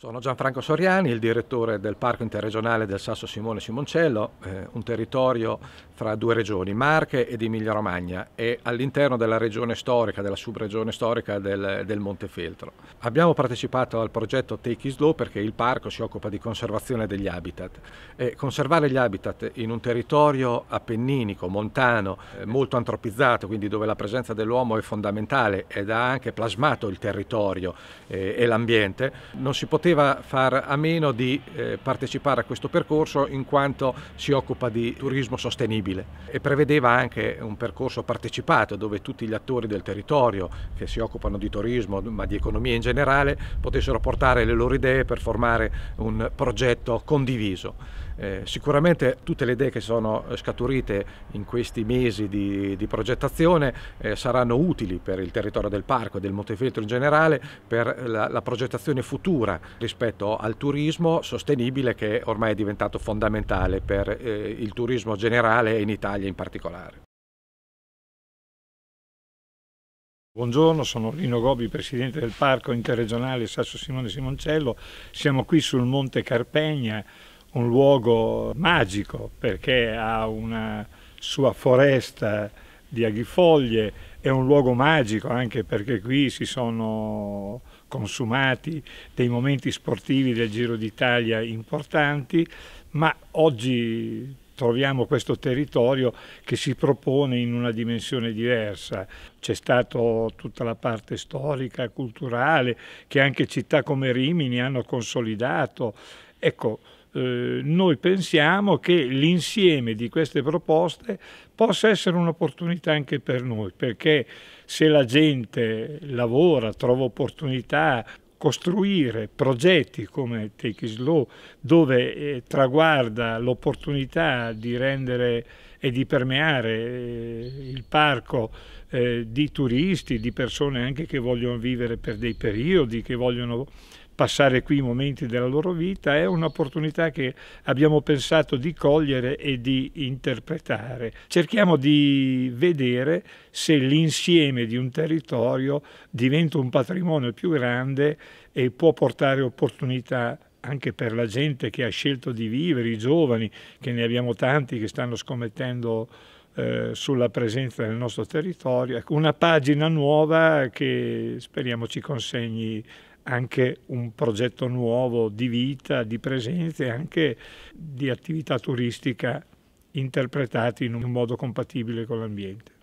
Sono Gianfranco Soriani, il direttore del Parco Interregionale del Sasso Simone Simoncello, eh, un territorio fra due regioni, Marche ed Emilia-Romagna, e all'interno della regione storica, della subregione storica del, del Montefeltro. Abbiamo partecipato al progetto Take Is Law perché il parco si occupa di conservazione degli habitat. E conservare gli habitat in un territorio appenninico, montano, eh, molto antropizzato, quindi dove la presenza dell'uomo è fondamentale ed ha anche plasmato il territorio eh, e l'ambiente, non si poteva poteva far a meno di eh, partecipare a questo percorso in quanto si occupa di turismo sostenibile e prevedeva anche un percorso partecipato dove tutti gli attori del territorio che si occupano di turismo ma di economia in generale potessero portare le loro idee per formare un progetto condiviso. Eh, sicuramente tutte le idee che sono eh, scaturite in questi mesi di, di progettazione eh, saranno utili per il territorio del parco e del Montefeltro in generale per la, la, progettazione futura rispetto al turismo sostenibile che ormai è diventato fondamentale per eh, il turismo generale e in Italia in particolare. Buongiorno, sono Lino Gobi, presidente del Parco Interregionale Sasso Simone Simoncello. Siamo qui sul Monte Carpegna un luogo magico perché ha una sua foresta di aghifoglie, è un luogo magico anche perché qui si sono consumati dei momenti sportivi del Giro d'Italia importanti, ma oggi troviamo questo territorio che si propone in una dimensione diversa. C'è stata tutta la parte storica, culturale, che anche città come Rimini hanno consolidato. Ecco, eh, noi pensiamo che l'insieme di queste proposte possa essere un'opportunità anche per noi, perché se la gente lavora, trova opportunità, costruire progetti come Take Is Slow dove eh, traguarda l'opportunità di rendere e di permeare eh, il parco eh, di turisti, di persone anche che vogliono vivere per dei periodi, che vogliono passare qui i momenti della loro vita, è un'opportunità che abbiamo pensato di cogliere e di interpretare. Cerchiamo di vedere se l'insieme di un territorio diventa un patrimonio più grande e può portare opportunità anche per la gente che ha scelto di vivere, i giovani, che ne abbiamo tanti che stanno scommettendo eh, sulla presenza nel nostro territorio. Ecco, una pagina nuova che speriamo ci consegni anche un progetto nuovo di vita, di presenza e anche di attività turistica interpretati in un modo compatibile con l'ambiente.